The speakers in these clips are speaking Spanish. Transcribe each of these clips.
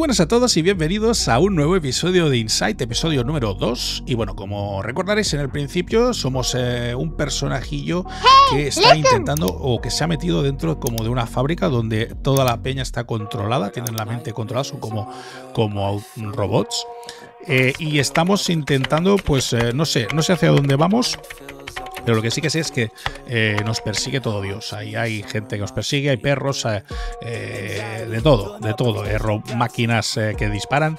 buenas a todos y bienvenidos a un nuevo episodio de Insight, episodio número 2. Y bueno, como recordaréis en el principio, somos eh, un personajillo que está intentando o que se ha metido dentro como de una fábrica donde toda la peña está controlada, tienen la mente controlada, son como, como robots. Eh, y estamos intentando, pues eh, no sé, no sé hacia dónde vamos, pero lo que sí que sé es que eh, nos persigue todo Dios. Ahí hay gente que nos persigue, hay perros, eh, eh, de todo, de todo. máquinas que disparan.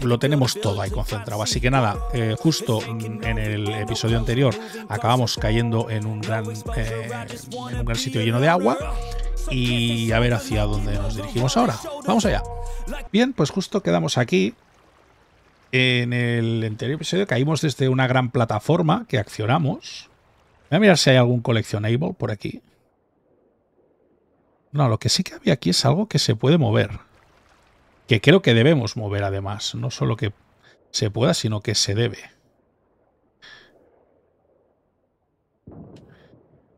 Lo tenemos todo ahí concentrado. Así que nada, justo mm, en el episodio anterior acabamos cayendo en un gran, en un gran sitio lleno de agua y a ver hacia dónde nos dirigimos ahora. Vamos allá. Bien, pues justo quedamos aquí en el anterior episodio caímos desde una gran plataforma que accionamos. Voy a mirar si hay algún coleccionable por aquí. No, lo que sí que había aquí es algo que se puede mover. Que creo que debemos mover además. No solo que se pueda, sino que se debe.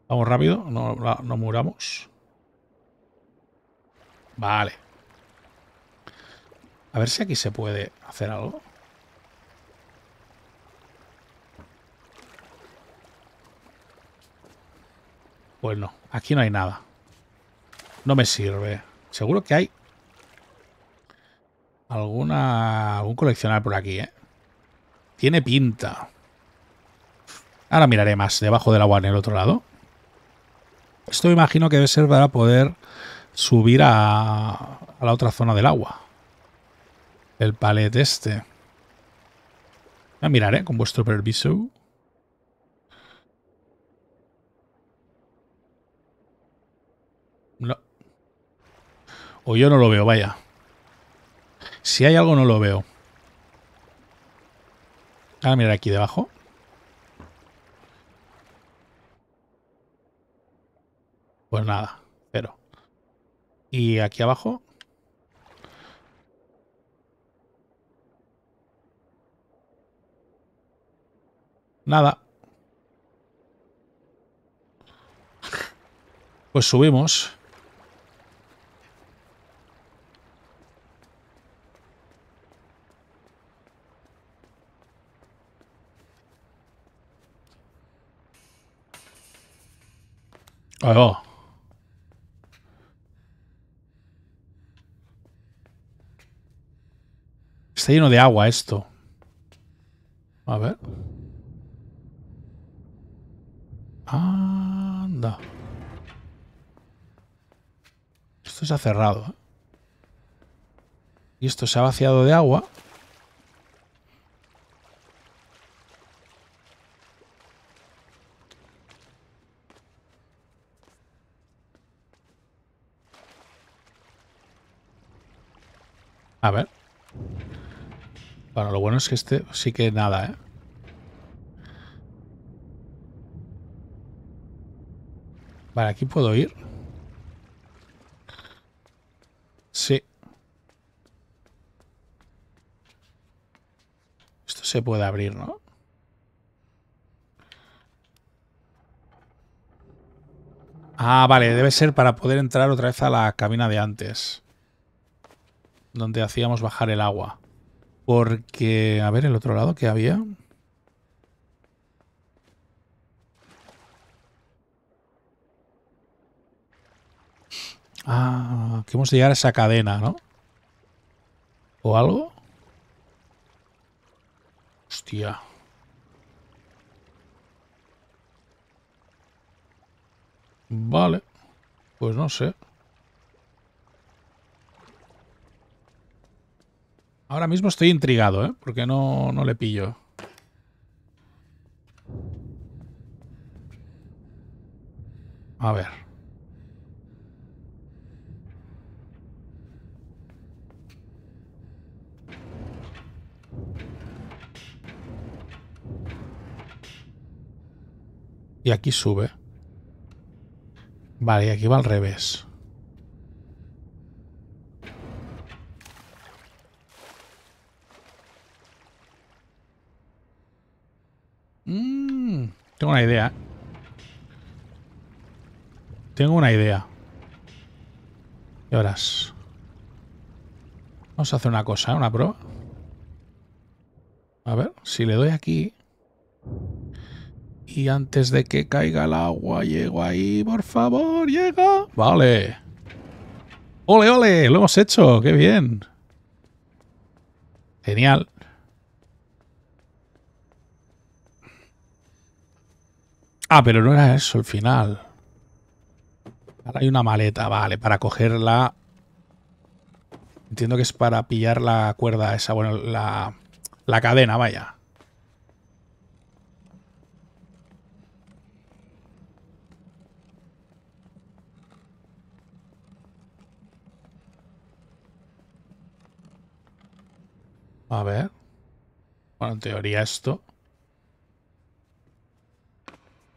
Vamos rápido, no muramos. Vale. A ver si aquí se puede hacer algo. Bueno, pues aquí no hay nada. No me sirve. Seguro que hay alguna algún coleccionar por aquí, ¿eh? Tiene pinta. Ahora miraré más debajo del agua en el otro lado. Esto me imagino que debe ser para poder subir a, a la otra zona del agua. El palet este. A mirar, Con vuestro permiso. O yo no lo veo, vaya. Si hay algo, no lo veo. A ah, mirar aquí debajo. Pues nada, pero. Y aquí abajo. Nada. Pues subimos. Está lleno de agua esto. A ver. Anda. Esto se ha cerrado. ¿eh? Y esto se ha vaciado de agua. A ver. Bueno, lo bueno es que este sí que nada, ¿eh? Vale, aquí puedo ir. Sí. Esto se puede abrir, ¿no? Ah, vale, debe ser para poder entrar otra vez a la cabina de antes donde hacíamos bajar el agua. Porque, a ver, el otro lado que había. Ah, que hemos de llegar a esa cadena, ¿no? ¿O algo? Hostia. Vale. Pues no sé. Ahora mismo estoy intrigado, ¿eh? Porque no, no le pillo. A ver. Y aquí sube. Vale, y aquí va al revés. Tengo una idea. Tengo una idea. Y horas. Vamos a hacer una cosa, ¿eh? una prueba. A ver, si le doy aquí... Y antes de que caiga el agua, llego ahí, por favor, llega. Vale. ¡Ole, ole! Lo hemos hecho, qué bien. Genial. Ah, pero no era eso el final. Ahora hay una maleta, vale, para cogerla. Entiendo que es para pillar la cuerda esa, bueno, la, la cadena, vaya. A ver. Bueno, en teoría esto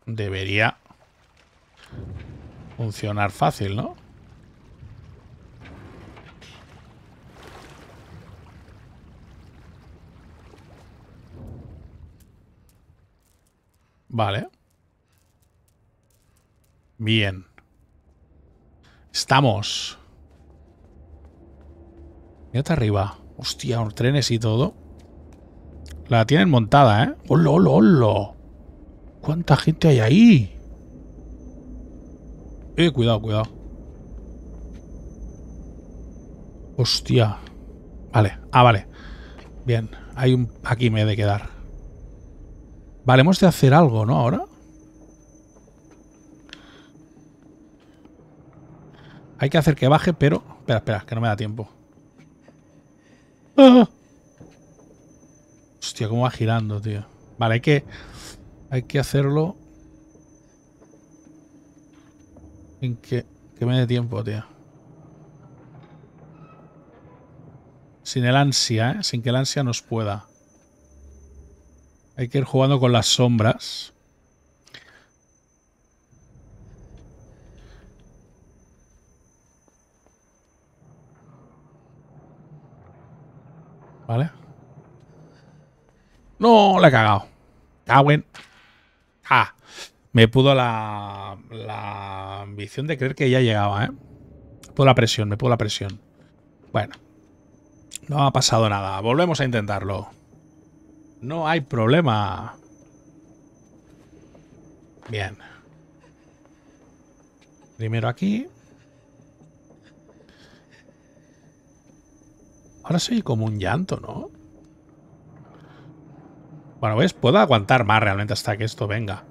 debería funcionar fácil, ¿no? Vale. Bien. Estamos. hasta arriba. Hostia, trenes y todo. La tienen montada, ¿eh? ¡Holo, Ollo, ollo, ¿Cuánta gente hay ahí? Eh, cuidado, cuidado. Hostia. Vale, ah, vale. Bien, hay un... Aquí me he de quedar. Vale, hemos de hacer algo, ¿no? Ahora. Hay que hacer que baje, pero... Espera, espera, que no me da tiempo. Ah. Hostia, cómo va girando, tío. Vale, hay que... Hay que hacerlo en que, me dé tiempo, tío. Sin el ansia, ¿eh? Sin que el ansia nos pueda. Hay que ir jugando con las sombras. ¿Vale? No, le he cagado. Caguen. Ah, me pudo la, ambición de creer que ya llegaba, ¿eh? Pudo la presión, me pudo la presión. Bueno, no ha pasado nada. Volvemos a intentarlo. No hay problema. Bien. Primero aquí. Ahora soy como un llanto, ¿no? Bueno, ¿ves? Puedo aguantar más realmente hasta que esto venga.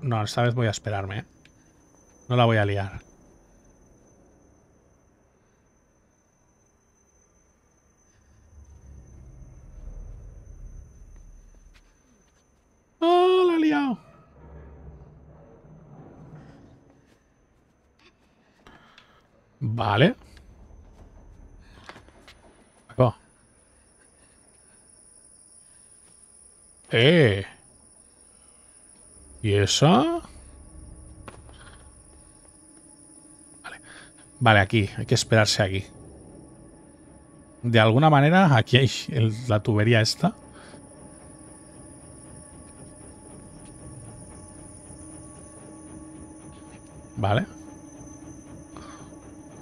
No, esta vez voy a esperarme. ¿eh? No la voy a liar. Vale. ¡Eh! ¿Y esa? Vale. Vale, aquí. Hay que esperarse aquí. De alguna manera, aquí hay la tubería esta. Vale.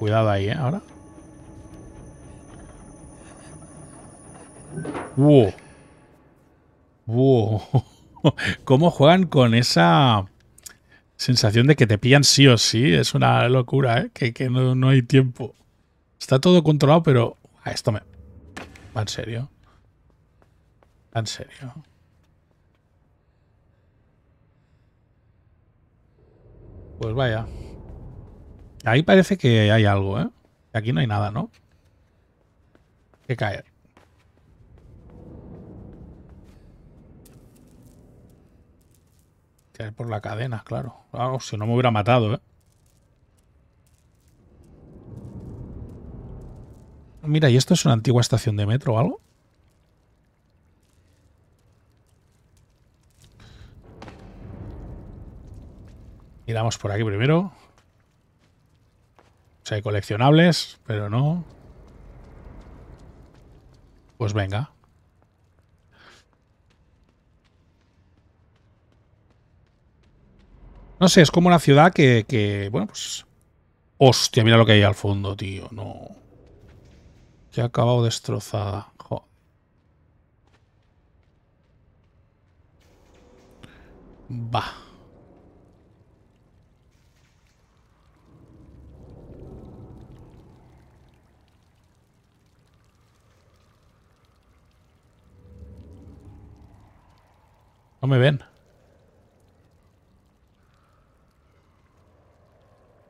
Cuidado ahí, ¿eh? Ahora. ¡Wow! ¡Wow! ¿Cómo juegan con esa sensación de que te pillan sí o sí? Es una locura, ¿eh? Que, no, hay tiempo. Está todo controlado, pero... A esto me... ¿Va en serio? ¿Va en serio? Pues vaya. Ahí parece que hay algo, ¿eh? Aquí no hay nada, ¿no? que caer. Caer por la cadena, claro. Claro, si no me hubiera matado, ¿eh? Mira, ¿y esto es una antigua estación de metro o algo? Miramos por aquí primero coleccionables, pero no. Pues venga. No sé, es como una ciudad que, bueno, pues... Hostia, mira lo que hay al fondo, tío. No. Ya ha acabado destrozada. Jo. Va. No me ven.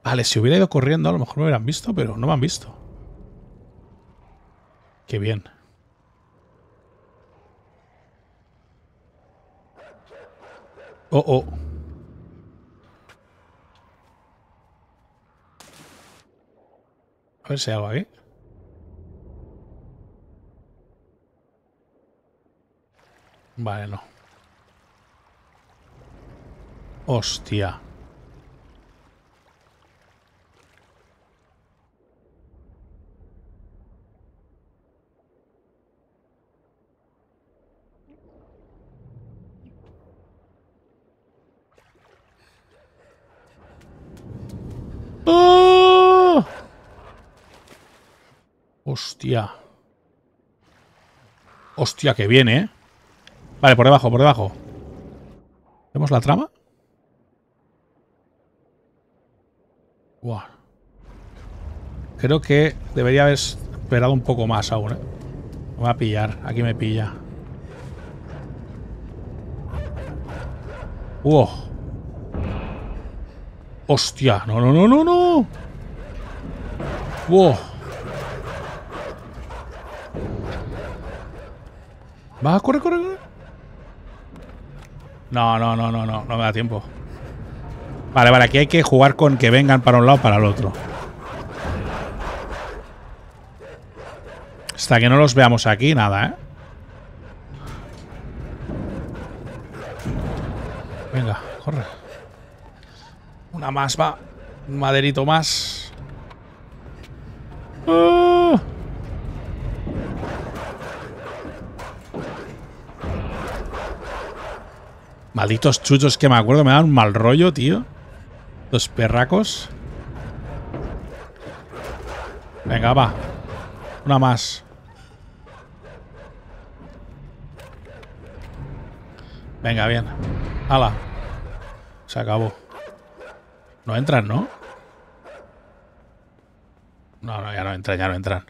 Vale, si hubiera ido corriendo a lo mejor me hubieran visto, pero no me han visto. Qué bien. Oh, oh. A ver si hay algo aquí. Vale, no hostia. ¡Oh! Hostia. Hostia, que viene, ¿eh? Vale, por debajo, por debajo. ¿Vemos la trama? Creo que debería haber esperado un poco más aún. ¿eh? Me va a pillar. Aquí me pilla. Wow. Hostia. No, no, no, no, no. Wow. Va, corre, corre, corre. No, no, no, no, no. No me da tiempo. Vale, vale, aquí hay que jugar con que vengan para un lado para el otro. Hasta que no los veamos aquí, nada, ¿eh? Venga, corre. Una más, va. Un maderito más. ¡Oh! Malditos chuchos que me acuerdo, me dan un mal rollo, tío perracos. Venga, va. Una más. Venga, bien. hala. Se acabó. No entran, ¿no? No, no, ya no entran, ya no entran.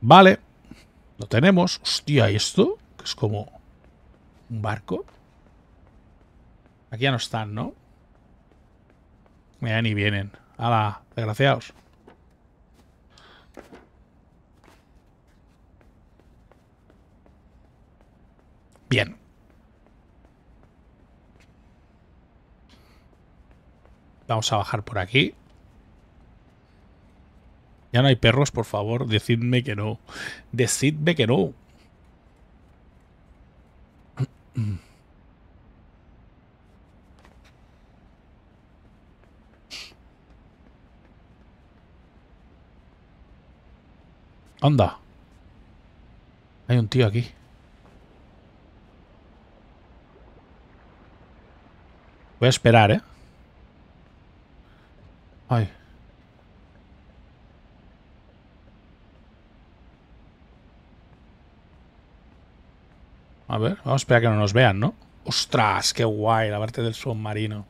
Vale. Lo tenemos. Hostia, ¿y esto? Que es como... ¿Un barco? Aquí ya no están, ¿no? Mira, ni vienen. ¡Hala! Desgraciados. Bien. Vamos a bajar por aquí. Ya no hay perros, por favor, decidme que no. Decidme que no. Anda. Hay un tío aquí. Voy a esperar, ¿eh? Ay. A ver, vamos a esperar que no nos vean, ¿no? ¡Ostras! ¡Qué guay! La parte del submarino.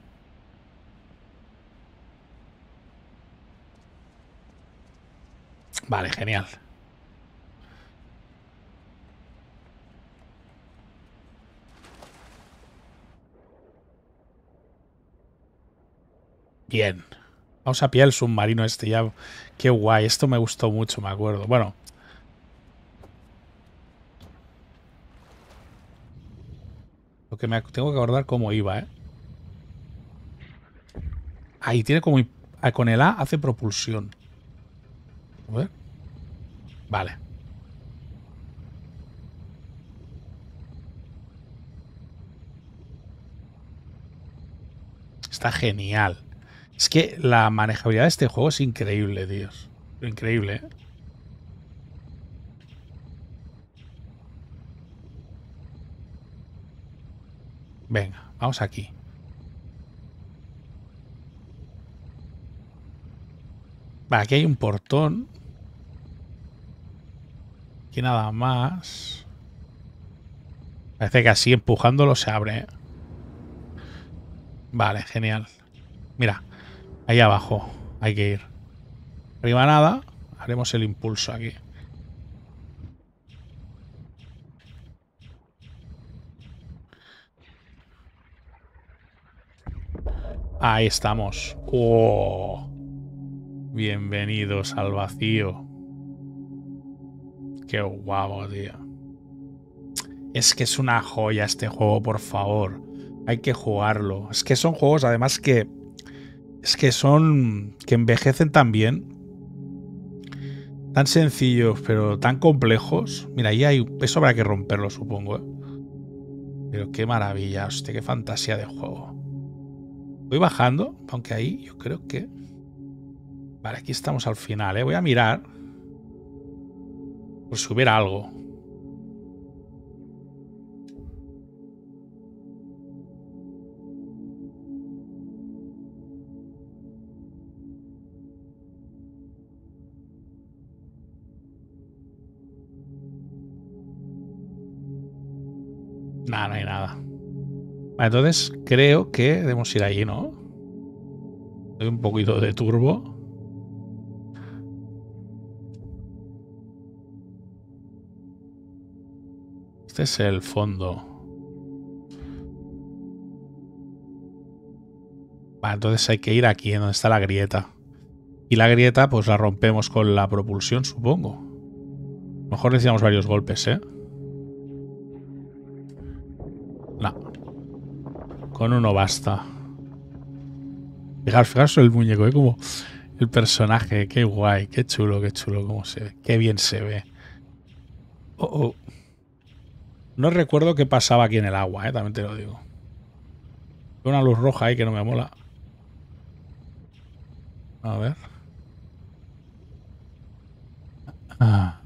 Vale, genial. Bien. Vamos a pillar el submarino este ya. Qué guay. Esto me gustó mucho, me acuerdo. Bueno. Lo que me tengo que acordar cómo iba, ¿eh? Ahí tiene como... Ah, con el A hace propulsión. A ver. Vale. Está genial. Es que la manejabilidad de este juego es increíble, Dios. Increíble, ¿eh? Venga, vamos aquí. aquí hay un portón. Aquí nada más. Parece que así empujándolo se abre. ¿eh? Vale, genial. Mira, Ahí abajo. Hay que ir. Arriba nada. Haremos el impulso aquí. Ahí estamos. Oh. Bienvenidos al vacío. Qué guapo, tío. Es que es una joya este juego, por favor. Hay que jugarlo. Es que son juegos, además, que es que son. que envejecen tan bien. Tan sencillos, pero tan complejos. Mira, ahí hay. Eso habrá que romperlo, supongo. ¿eh? Pero qué maravilla, hostia, qué fantasía de juego. Voy bajando, aunque ahí yo creo que. Vale, aquí estamos al final, ¿eh? Voy a mirar. Por si hubiera algo. Nada, no hay nada. entonces creo que debemos ir allí, ¿no? Doy un poquito de turbo. Este es el fondo. entonces hay que ir aquí, donde está la grieta. Y la grieta, pues la rompemos con la propulsión, supongo. mejor necesitamos varios golpes, ¿eh? Con uno basta. fijaros el muñeco, ¿eh? Como el personaje, qué guay, qué chulo, qué chulo, cómo se ve, qué bien se ve. Oh, oh. No recuerdo qué pasaba aquí en el agua, ¿eh? también te lo digo. Una luz roja ahí que no me mola. A ver. Ah, ah.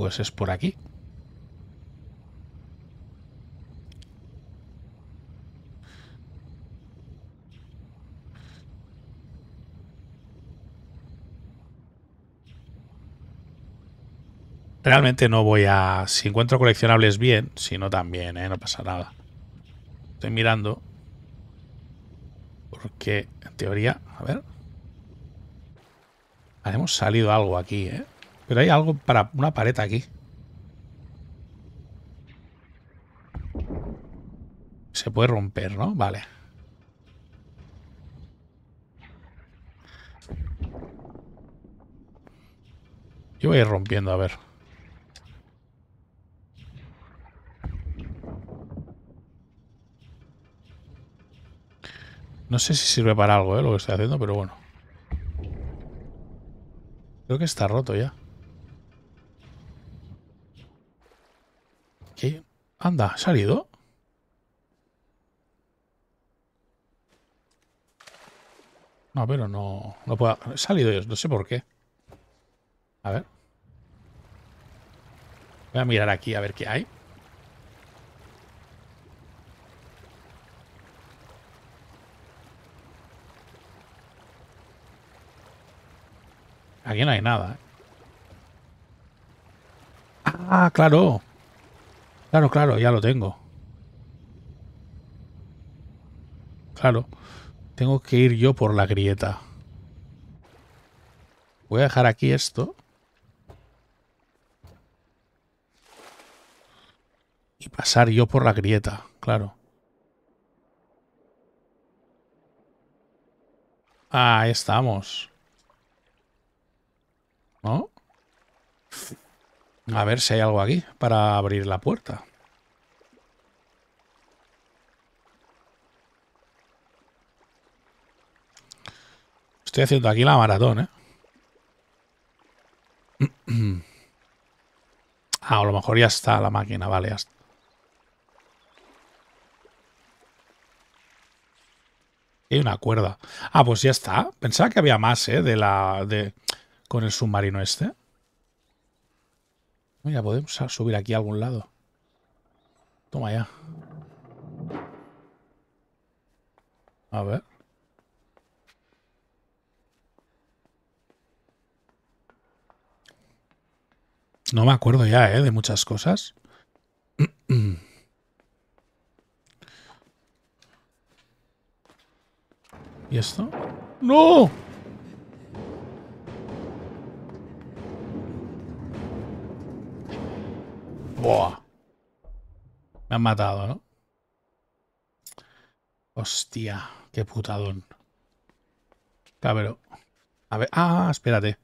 pues es por aquí. Realmente no voy a... Si encuentro coleccionables bien, si no también, ¿eh? no pasa nada. Estoy mirando. Porque, en teoría, a ver. Hemos salido algo aquí, ¿eh? Pero hay algo para una pared aquí. Se puede romper, ¿no? Vale. Yo voy a ir rompiendo, a ver. No sé si sirve para algo, ¿eh? Lo que estoy haciendo, pero bueno. Creo que está roto ya. Anda, ¿ha salido? No, pero no, no puedo... salido yo, no sé por qué. A ver. Voy a mirar aquí a ver qué hay. Aquí no hay nada. ¿eh? Ah, claro. Claro, claro, ya lo tengo. Claro, tengo que ir yo por la grieta. Voy a dejar aquí esto. Y pasar yo por la grieta, claro. Ah, ahí estamos. ¿No? A ver si hay algo aquí para abrir la puerta. Estoy haciendo aquí la maratón, ¿eh? Ah, a lo mejor ya está la máquina, vale, hasta. Hay una cuerda. Ah, pues ya está. Pensaba que había más, ¿eh? De la. De, con el submarino este. Mira, podemos subir aquí a algún lado. Toma ya. A ver. No me acuerdo ya, ¿eh? De muchas cosas. ¿Y esto? ¡No! Me han matado, ¿no? Hostia, qué putadón. Cabrón. A ver, ah, espérate.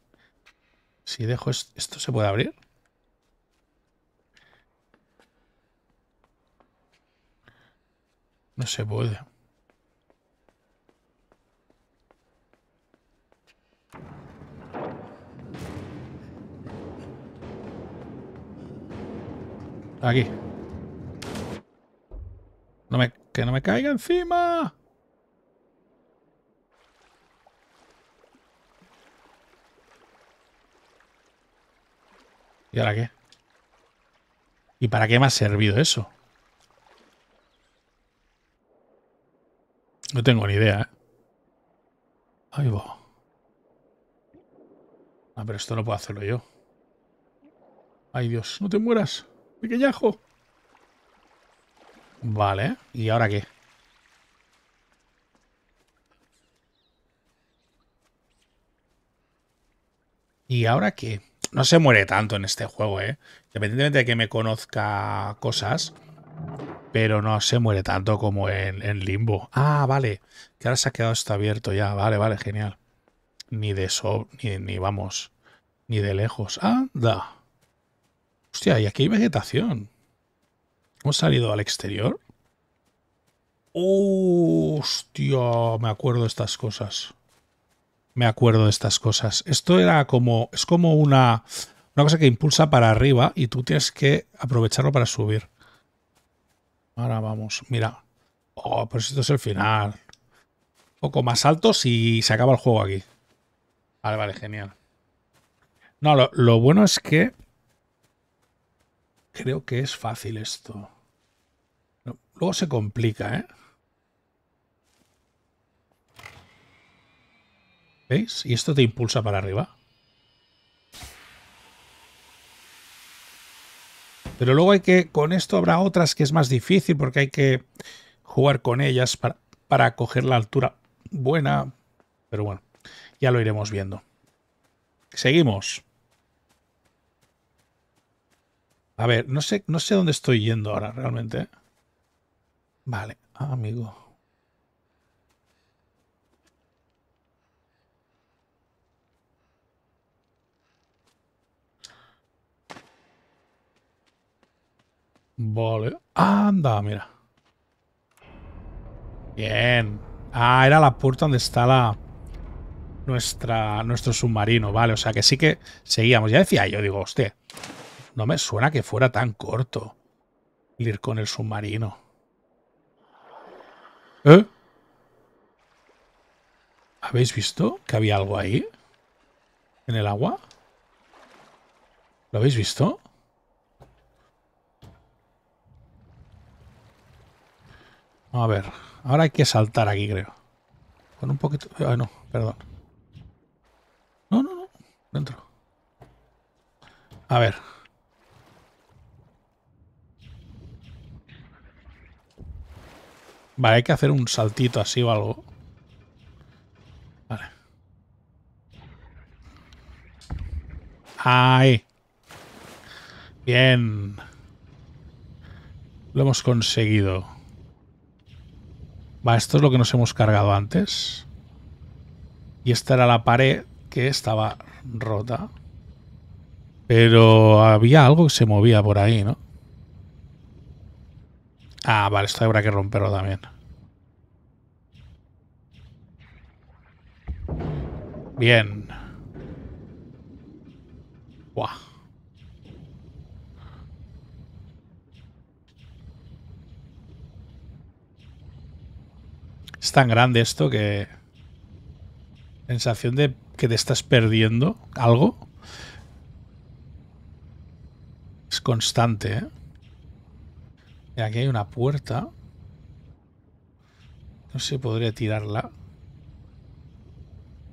Si dejo esto, ¿esto se puede abrir? No se puede. Aquí. No me, que no me caiga encima. ¿Y ahora qué? ¿Y para qué me ha servido eso? No tengo ni idea, ¿eh? Ahí va. Ah, pero esto no puedo hacerlo yo. Ay, Dios, no te mueras. Pequeñajo. Vale, ¿y ahora qué? ¿Y ahora qué? No se muere tanto en este juego, ¿eh? Independientemente de que me conozca cosas, pero no se muere tanto como en, Limbo. Ah, vale, que ahora se ha quedado esto abierto ya. Vale, vale, genial. Ni de eso ni, ni vamos, ni de lejos. Anda. Hostia, y aquí hay vegetación. Hemos salido al exterior. hostia, me acuerdo de estas cosas. Me acuerdo de estas cosas. Esto era como. Es como una. Una cosa que impulsa para arriba y tú tienes que aprovecharlo para subir. Ahora vamos, mira. Oh, pues esto es el final. Un poco más alto y se acaba el juego aquí. Vale, vale, genial. No, lo bueno es que Creo que es fácil esto. luego se complica, ¿eh? ¿Veis? Y esto te impulsa para arriba. Pero luego hay que, con esto habrá otras que es más difícil porque hay que jugar con ellas para, para coger la altura buena. Pero bueno, ya lo iremos viendo. Seguimos. A ver, no sé, no sé dónde estoy yendo ahora realmente. Vale, ah, amigo. Vale. Anda, mira. Bien. Ah, era la puerta donde está la... Nuestra, nuestro submarino, vale. O sea que sí que seguíamos. Ya decía yo, digo, hostia, no me suena que fuera tan corto ir con el submarino. ¿Eh? ¿Habéis visto que había algo ahí? ¿En el agua? ¿Lo habéis visto? A ver, ahora hay que saltar aquí, creo. Con un poquito... Ah, no, perdón. No, no, no. Dentro. A ver. Vale, hay que hacer un saltito así o algo. Vale. Ahí. Bien. Lo hemos conseguido. Va, esto es lo que nos hemos cargado antes. Y esta era la pared que estaba rota. Pero había algo que se movía por ahí, ¿no? Ah, vale, esto habrá que romperlo también. Bien. Es tan grande esto que... Sensación de que te estás perdiendo algo. Es constante, ¿eh? Y aquí hay una puerta. No sé podría tirarla.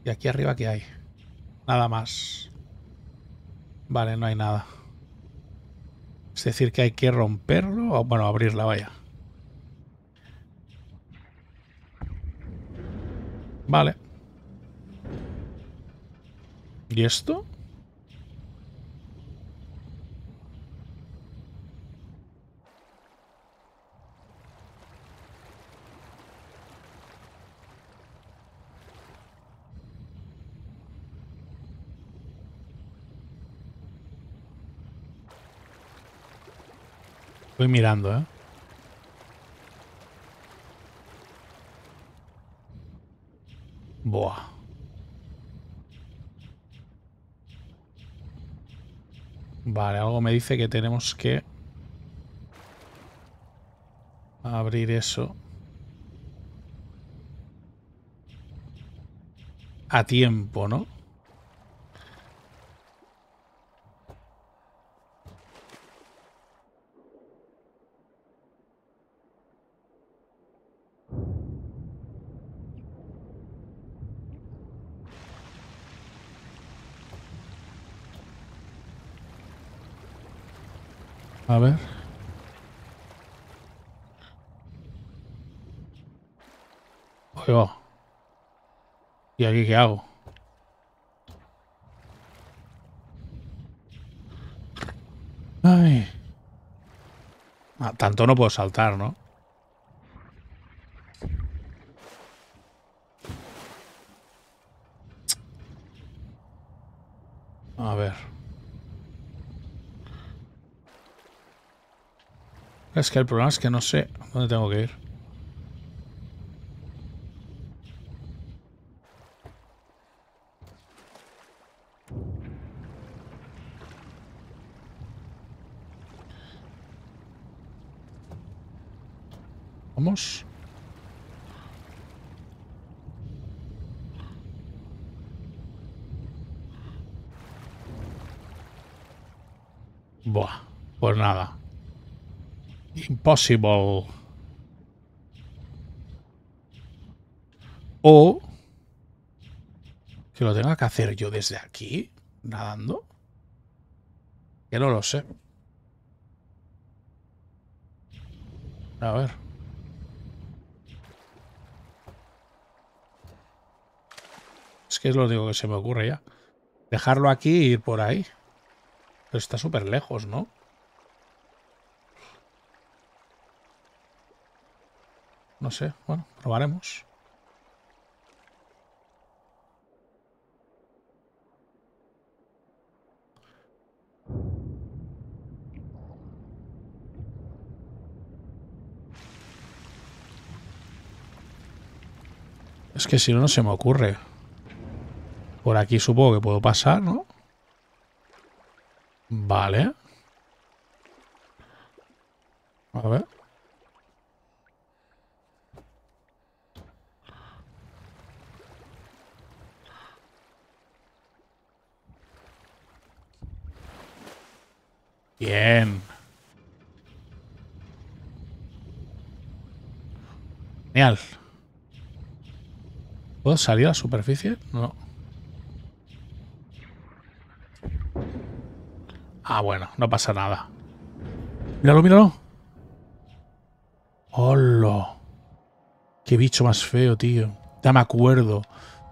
¿Y aquí arriba qué hay? Nada más. Vale, no hay nada. Es decir, que hay que romperlo o, bueno, abrirla, vaya. Vale. ¿Y esto? Estoy mirando, ¿eh? Buah. Vale, algo me dice que tenemos que abrir eso a tiempo, ¿no? A ver. Oigo. ¿Y aquí qué hago? Ay. Ah, tanto no puedo saltar, ¿no? Es que el problema es que no sé dónde tengo que ir. Possible O que lo tenga que hacer yo desde aquí, nadando. Que no lo sé. A ver. Es que es lo único que se me ocurre ya. Dejarlo aquí e ir por ahí. Pero está súper lejos, ¿no? No sé, bueno, probaremos. Es que si no, no se me ocurre. Por aquí supongo que puedo pasar, ¿no? Vale. A ver. Bien. Genial. ¿Puedo salir a la superficie? No. Ah, bueno, no pasa nada. Míralo, míralo. ¡Hola! ¡Qué bicho más feo, tío! Ya me acuerdo.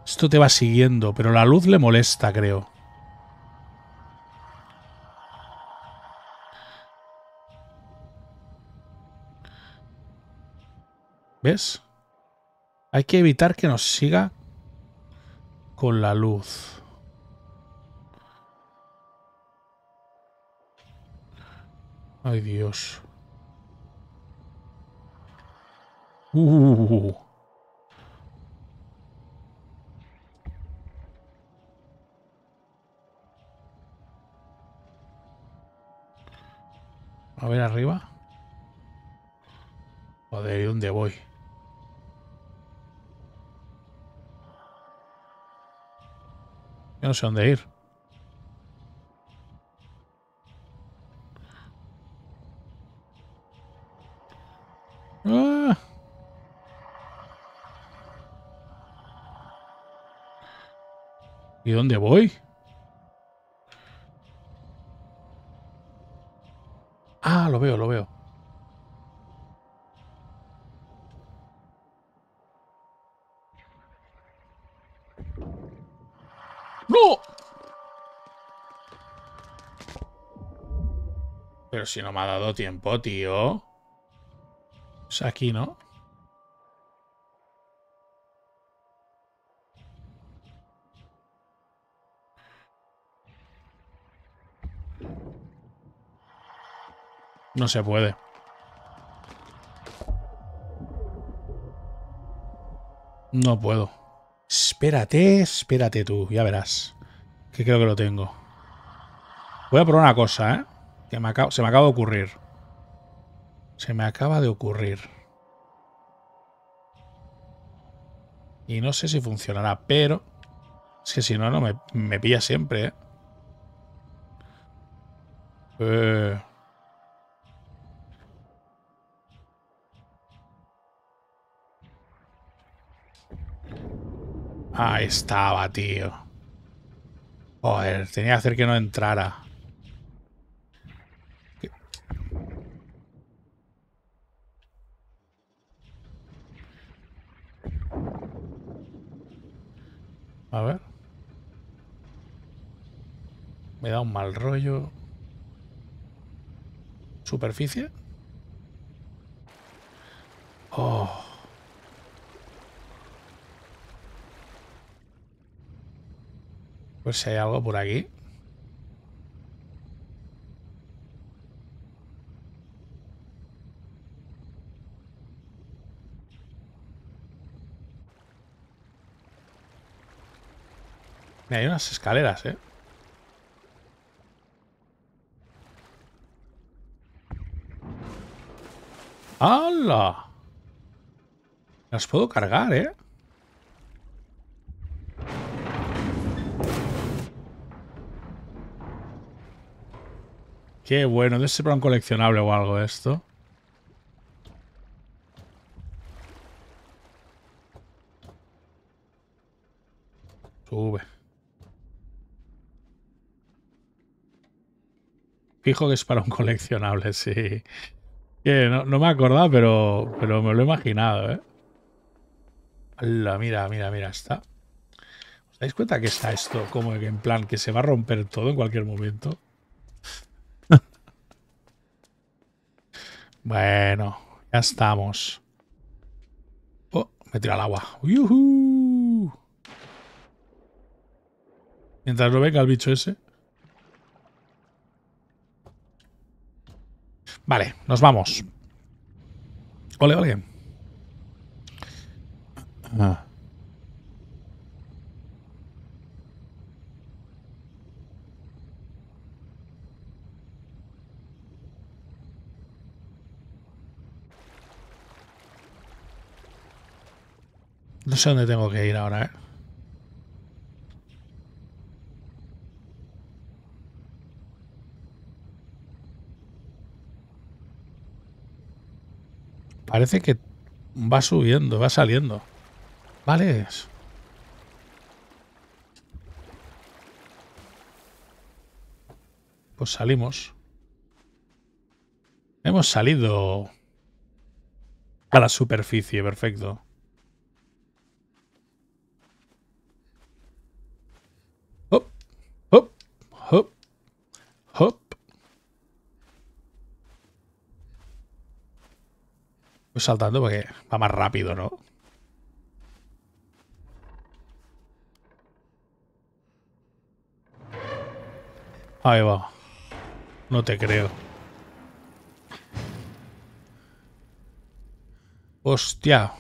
Esto te va siguiendo, pero la luz le molesta, creo. ¿Ves? Hay que evitar que nos siga con la luz. Ay, Dios. Uh. A ver arriba. Joder, ¿y dónde voy? Yo no sé dónde ir. Ah. ¿Y dónde voy? si no me ha dado tiempo, tío. Es aquí, ¿no? No se puede. No puedo. Espérate, espérate tú, ya verás. Que creo que lo tengo. Voy a probar una cosa, ¿eh? se me acaba de ocurrir. Se me acaba de ocurrir. Y no sé si funcionará, pero... Es que si no, no me, pilla siempre, ¿eh? Eh. Ahí estaba, tío. Joder, tenía que hacer que no entrara. rollo. Superficie. Oh. Pues si hay algo por aquí. hay unas escaleras, ¿eh? ¡Hala! Las puedo cargar, ¿eh? Qué bueno, debe ser para un coleccionable o algo esto. Sube. Fijo que es para un coleccionable, sí no, me acordaba, pero, pero me lo he imaginado, ¿eh? mira, mira, mira, está. ¿Os dais cuenta que está esto como en plan que se va a romper todo en cualquier momento? bueno, ya estamos. Oh, me tira al agua. Mientras lo venga el bicho ese. Vale, nos vamos. Ole, ole. Ah. No sé dónde tengo que ir ahora, ¿eh? Parece que va subiendo, va saliendo. Vale. Pues salimos. Hemos salido a la superficie, perfecto. Voy pues saltando porque va más rápido, ¿no? Ahí va. No te creo. Hostia.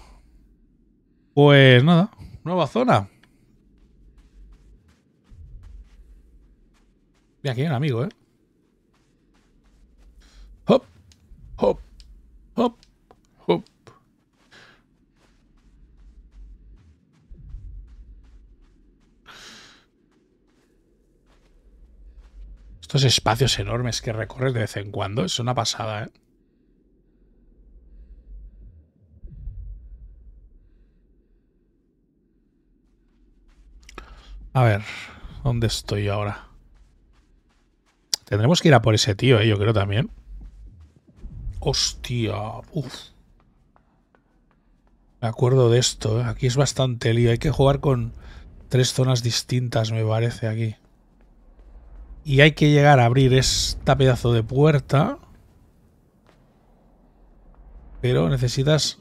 Pues nada, nueva zona. Mira, aquí hay un amigo, ¿eh? Hop, hop, hop. estos espacios enormes que recorres de vez en cuando, es una pasada, ¿eh? A ver, ¿dónde estoy ahora? Tendremos que ir a por ese tío, ¿eh? yo creo también. Hostia, uff. Me acuerdo de esto, ¿eh? aquí es bastante lío. Hay que jugar con tres zonas distintas, me parece, aquí. Y hay que llegar a abrir esta pedazo de puerta. Pero necesitas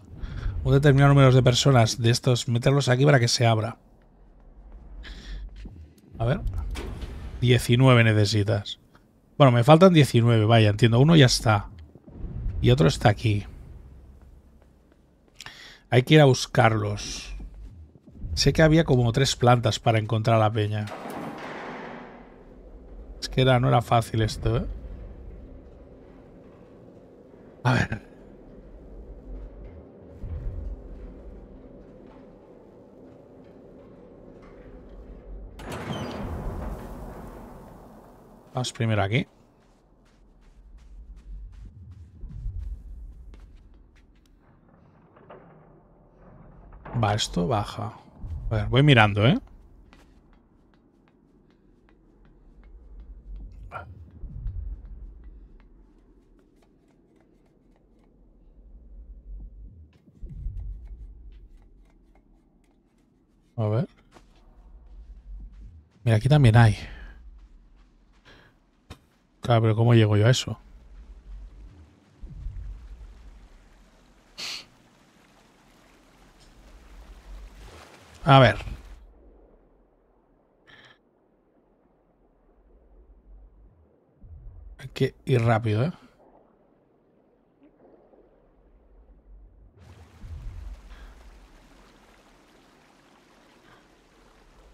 un determinado número de personas de estos, meterlos aquí para que se abra. A ver. 19 necesitas. Bueno, me faltan 19, vaya, entiendo. Uno ya está. Y otro está aquí. Hay que ir a buscarlos. Sé que había como tres plantas para encontrar la peña. Es que era, no era fácil esto, ¿eh? A ver. Vamos primero aquí. Va, esto baja. A ver, voy mirando, ¿eh? aquí también hay. Claro, pero ¿cómo llego yo a eso? A ver. Hay que ir rápido, ¿eh?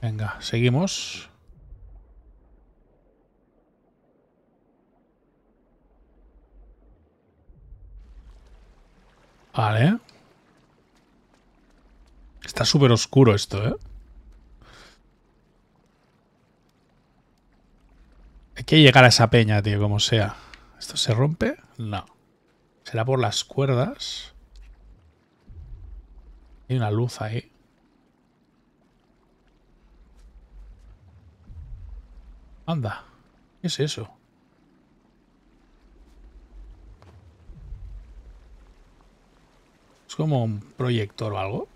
Venga, seguimos. Vale. Está súper oscuro esto, ¿eh? Hay que llegar a esa peña, tío, como sea. ¿Esto se rompe? No. Será por las cuerdas. Hay una luz ahí. Anda. ¿Qué es eso? como un proyector o algo.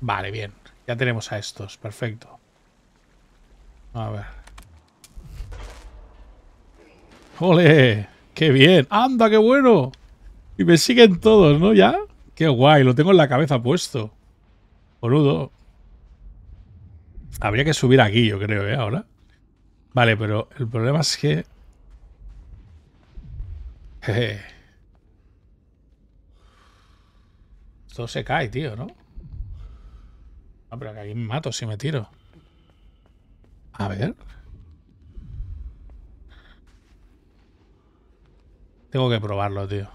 Vale, bien. Ya tenemos a estos. Perfecto. A ver. ¡Ole! ¡Qué bien! ¡Anda, qué bueno! Y me siguen todos, ¿no? ¿Ya? ¡Qué guay! Lo tengo en la cabeza puesto. Boludo. Habría que subir aquí, yo creo, ¿eh? Ahora. Vale, pero el problema es que... Jeje. Esto se cae, tío, ¿no? Ah, pero aquí me mato si me tiro. A ver. Tengo que probarlo, tío.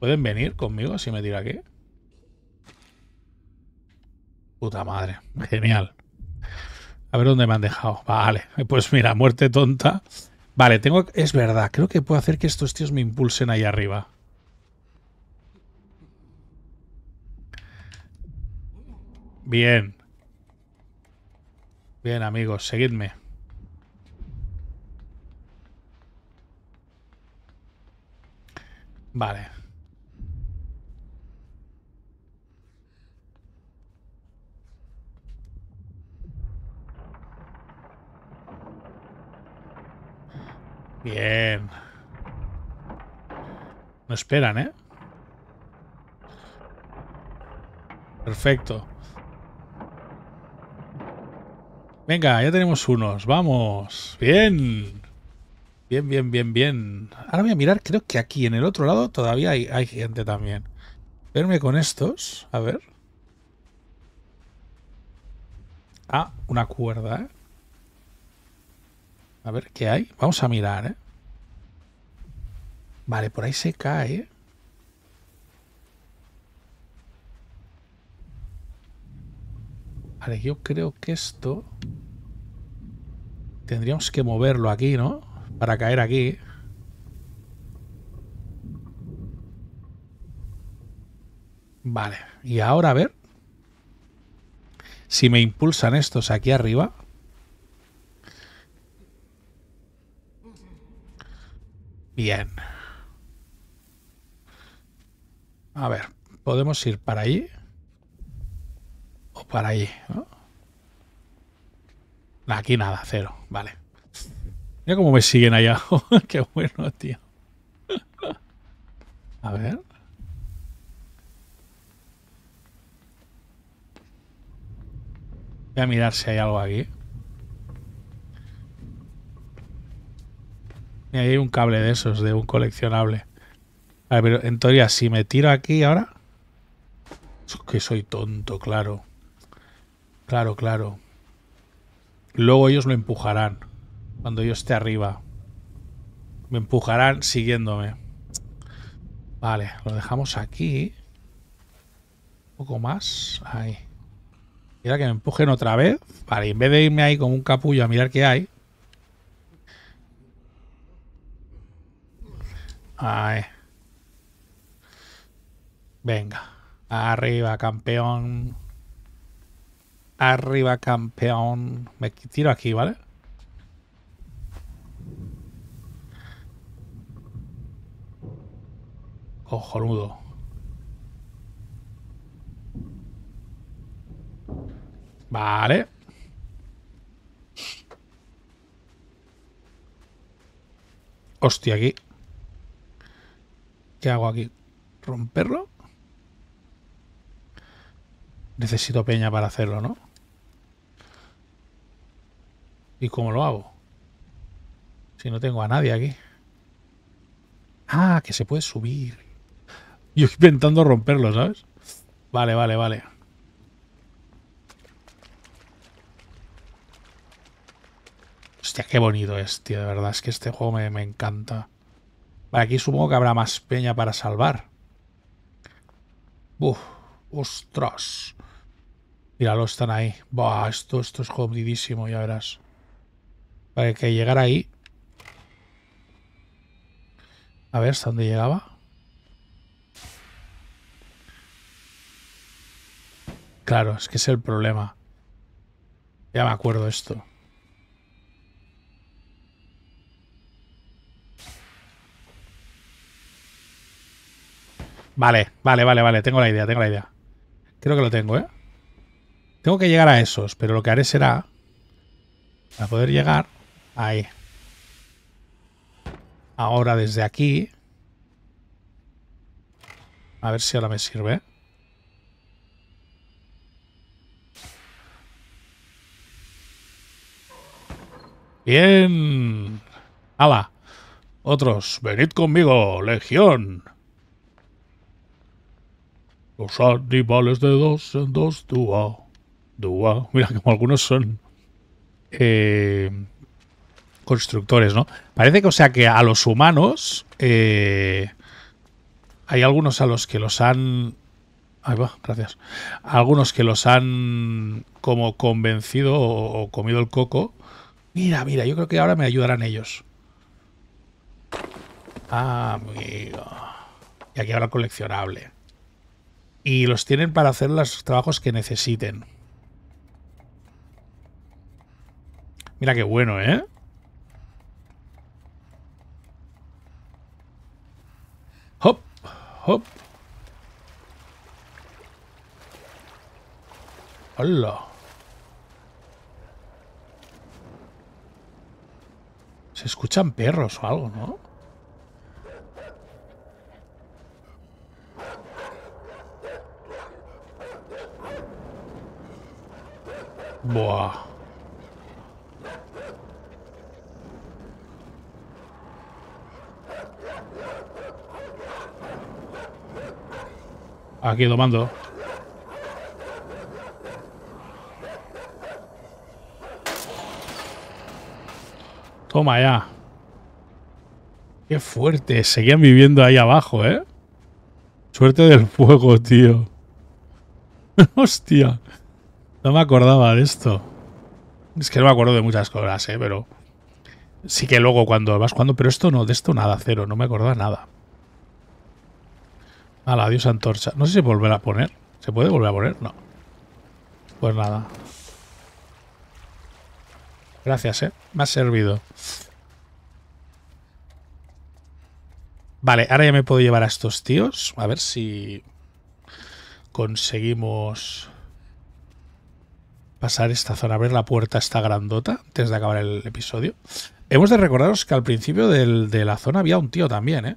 ¿Pueden venir conmigo si me tiro aquí? Puta madre. Genial. A ver dónde me han dejado. Vale, pues mira, muerte tonta. Vale, tengo. Es verdad, creo que puedo hacer que estos tíos me impulsen ahí arriba. Bien. Bien, amigos, seguidme. Vale. Bien. No esperan, ¿eh? Perfecto. Venga, ya tenemos unos. Vamos. Bien. Bien, bien, bien, bien. Ahora voy a mirar, creo que aquí en el otro lado todavía hay, gente también. Verme con estos. A ver. Ah, una cuerda, ¿eh? A ver, ¿qué hay? Vamos a mirar, ¿eh? Vale, por ahí se cae. Vale, yo creo que esto... Tendríamos que moverlo aquí, ¿no? Para caer aquí. Vale, y ahora a ver si me impulsan estos aquí arriba. Bien. A ver, podemos ir para ahí o para allí ¿no? Aquí nada, cero. Vale. Mira cómo me siguen allá. Qué bueno, tío. A ver. Voy a mirar si hay algo aquí. Y ahí hay un cable de esos, de un coleccionable. A pero en teoría, si me tiro aquí ahora... Es que soy tonto, claro. Claro, claro. Luego ellos lo empujarán. Cuando yo esté arriba. Me empujarán siguiéndome. Vale, lo dejamos aquí. Un poco más. Ahí. Mira que me empujen otra vez. Vale, en vez de irme ahí con un capullo a mirar qué hay, Ay. Venga. Arriba, campeón. Arriba, campeón. Me tiro aquí, ¿vale? Cojonudo. Vale. Hostia, aquí ¿Qué hago aquí? ¿Romperlo? Necesito peña para hacerlo, ¿no? ¿Y cómo lo hago? Si no tengo a nadie aquí. Ah, que se puede subir. Yo intentando romperlo, ¿sabes? Vale, vale, vale. Hostia, qué bonito es, tío. De verdad, es que este juego me, me encanta aquí supongo que habrá más peña para salvar. Uf, ostras. Míralo, están ahí. esto, es jodidísimo, ya verás. Para que llegara ahí. A ver, ¿hasta dónde llegaba? Claro, es que es el problema. Ya me acuerdo esto. Vale, vale, vale, vale. Tengo la idea, tengo la idea. Creo que lo tengo, ¿eh? Tengo que llegar a esos, pero lo que haré será... Para poder llegar... Ahí. Ahora desde aquí... A ver si ahora me sirve. Bien. ¡Hala! Otros, venid conmigo, Legión. Los animales de dos en dos, dua, dua. Mira como algunos son eh, constructores, ¿no? Parece que, o sea, que a los humanos eh, hay algunos a los que los han... Ahí va, gracias. Algunos que los han como convencido o, comido el coco. Mira, mira, yo creo que ahora me ayudarán ellos. Ah, amigo. Y aquí ahora coleccionable y los tienen para hacer los trabajos que necesiten. Mira qué bueno, ¿eh? Hop, hop. Hola. Se escuchan perros o algo, ¿no? Buah. Aquí tomando Toma ya. Qué fuerte. Seguían viviendo ahí abajo, ¿eh? Suerte del fuego, tío. Hostia. No me acordaba de esto. Es que no me acuerdo de muchas cosas, ¿eh? Pero sí que luego cuando vas cuando... Pero esto no, de esto nada, cero. No me acordaba nada. Ala, adiós antorcha. No sé si se volverá a poner. ¿Se puede volver a poner? No. Pues nada. Gracias, ¿eh? Me ha servido. Vale, ahora ya me puedo llevar a estos tíos. A ver si conseguimos pasar esta zona, ver la puerta esta grandota antes de acabar el episodio. Hemos de recordaros que al principio de la zona había un tío también, ¿eh?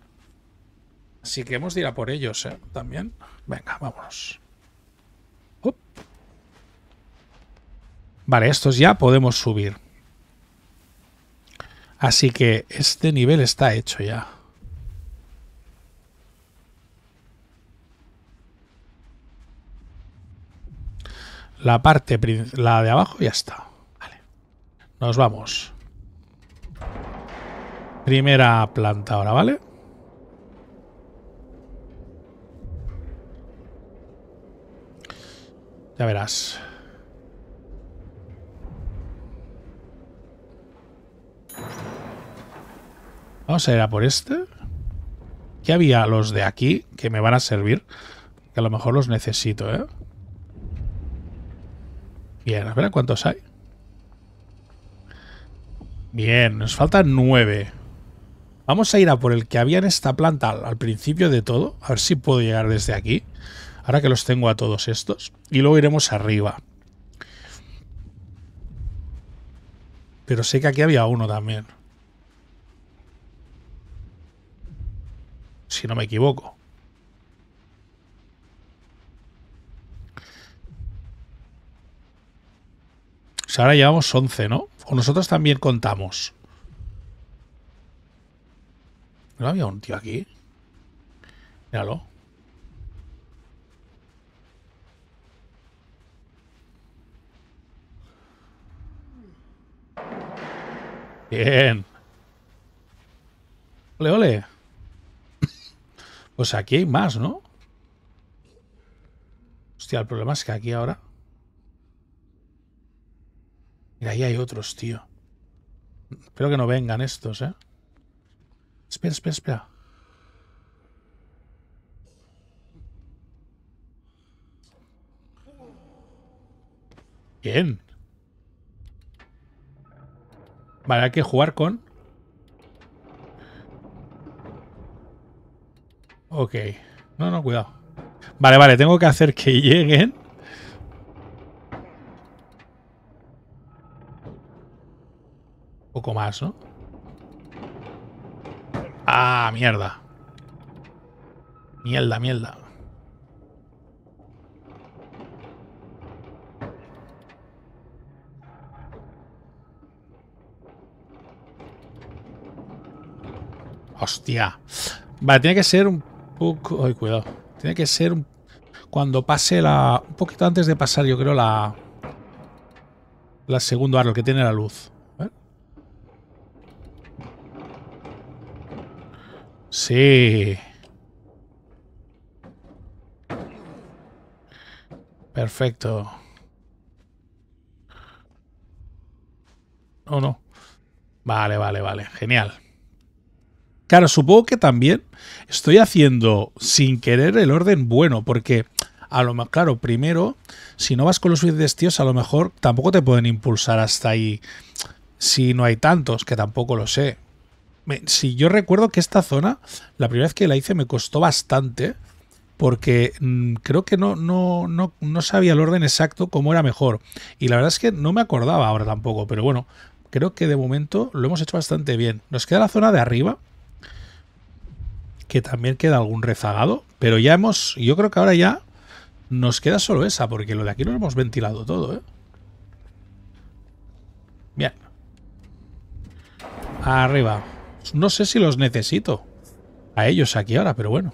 Así que hemos de ir a por ellos, ¿eh? También. Venga, vámonos. Vale, estos ya podemos subir. Así que este nivel está hecho ya. la parte, la de abajo ya está. Vale. Nos vamos. Primera planta ahora, ¿vale? Ya verás. Vamos a ir a por este. Que había los de aquí que me van a servir. Que a lo mejor los necesito, ¿eh? Bien, a ver cuántos hay. Bien, nos faltan nueve. Vamos a ir a por el que había en esta planta al, principio de todo. A ver si puedo llegar desde aquí. Ahora que los tengo a todos estos. Y luego iremos arriba. Pero sé que aquí había uno también. Si no me equivoco. O ahora llevamos 11, ¿no? O nosotros también contamos. ¿No había un tío aquí? Míralo. Bien. Ole, ole. Pues aquí hay más, ¿no? Hostia, el problema es que aquí ahora... Mira, ahí hay otros, tío. Espero que no vengan estos, ¿eh? Espera, espera, espera. Bien. Vale, hay que jugar con... Ok. No, no, cuidado. Vale, vale, tengo que hacer que lleguen. poco más, ¿no? Ah, mierda. Mierda, mierda. Hostia. Vale, tiene que ser un poco... Ay, cuidado. Tiene que ser un... cuando pase la... Un poquito antes de pasar, yo creo, la... La segunda, árbol que tiene la luz. Sí. Perfecto. O no. Vale, vale, vale. Genial. Claro, supongo que también estoy haciendo sin querer el orden bueno, porque a lo más claro, primero, si no vas con los suficientes tíos, a lo mejor tampoco te pueden impulsar hasta ahí si no hay tantos, que tampoco lo sé si yo recuerdo que esta zona, la primera vez que la hice me costó bastante, porque mm, creo que no, no, sabía el orden exacto cómo era mejor. Y la verdad es que no me acordaba ahora tampoco, pero bueno, creo que de momento lo hemos hecho bastante bien. Nos queda la zona de arriba, que también queda algún rezagado, pero ya hemos, yo creo que ahora ya nos queda solo esa, porque lo de aquí lo hemos ventilado todo, ¿eh? Bien. Arriba. No sé si los necesito. A ellos aquí ahora, pero bueno.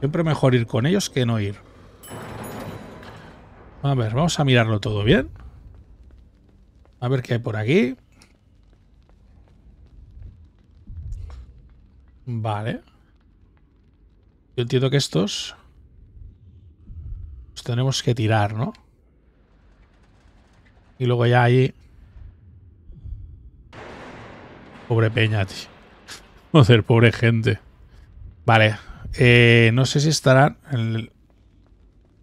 Siempre mejor ir con ellos que no ir. A ver, vamos a mirarlo todo bien. A ver qué hay por aquí. Vale. Yo entiendo que estos... Los tenemos que tirar, ¿no? Y luego ya ahí... Pobre peña, tío. Joder, pobre gente. Vale. Eh, no sé si estarán en el...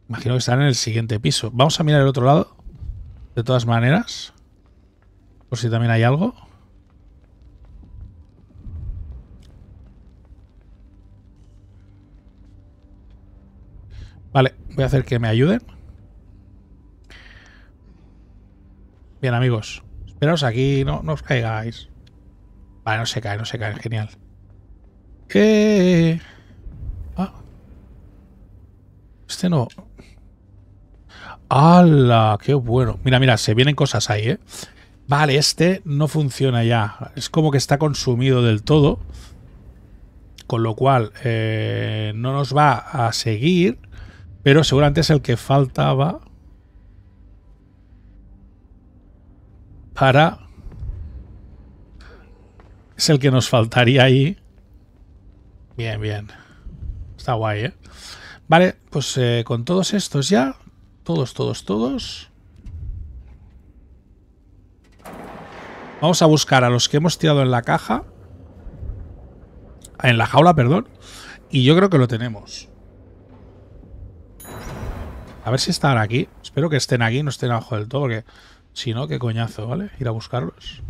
Imagino que estarán en el siguiente piso. Vamos a mirar el otro lado. De todas maneras. Por si también hay algo. Vale, voy a hacer que me ayuden. Bien, amigos. Esperaos aquí, no, no os caigáis. Vale, no se cae, no se cae, genial. ¿Qué? Ah. Este no. ¡Hala! ¡Qué bueno! Mira, mira, se vienen cosas ahí, ¿eh? Vale, este no funciona ya. Es como que está consumido del todo. Con lo cual, eh, no nos va a seguir. Pero seguramente es el que faltaba. Para es el que nos faltaría ahí. Bien, bien. Está guay, ¿eh? Vale, pues eh, con todos estos ya. Todos, todos, todos. Vamos a buscar a los que hemos tirado en la caja. En la jaula, perdón. Y yo creo que lo tenemos. A ver si están aquí. Espero que estén aquí, no estén abajo del todo, porque si no, qué coñazo, ¿vale? Ir a buscarlos.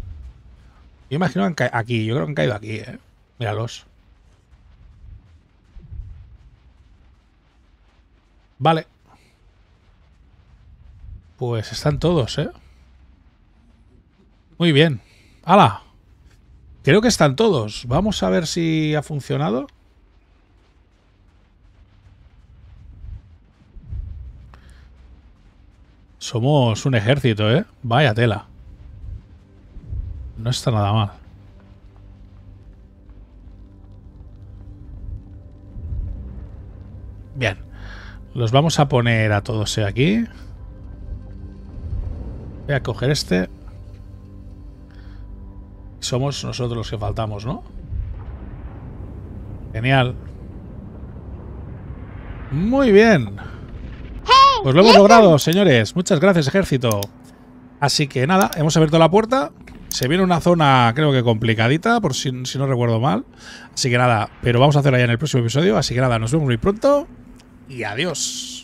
Yo imagino que han aquí, yo creo que han caído aquí, ¿eh? Míralos. Vale. Pues están todos, ¿eh? Muy bien. ¡Hala! Creo que están todos. Vamos a ver si ha funcionado. Somos un ejército, ¿eh? Vaya tela. No está nada mal. Bien. Los vamos a poner a todos eh, aquí. Voy a coger este. Somos nosotros los que faltamos, ¿no? Genial. Muy bien. Pues lo hemos logrado, señores. Muchas gracias, ejército. Así que nada, hemos abierto la puerta. Se viene una zona, creo que complicadita, por si, no recuerdo mal. Así que nada, pero vamos a hacerla ya en el próximo episodio. Así que nada, nos vemos muy pronto y adiós.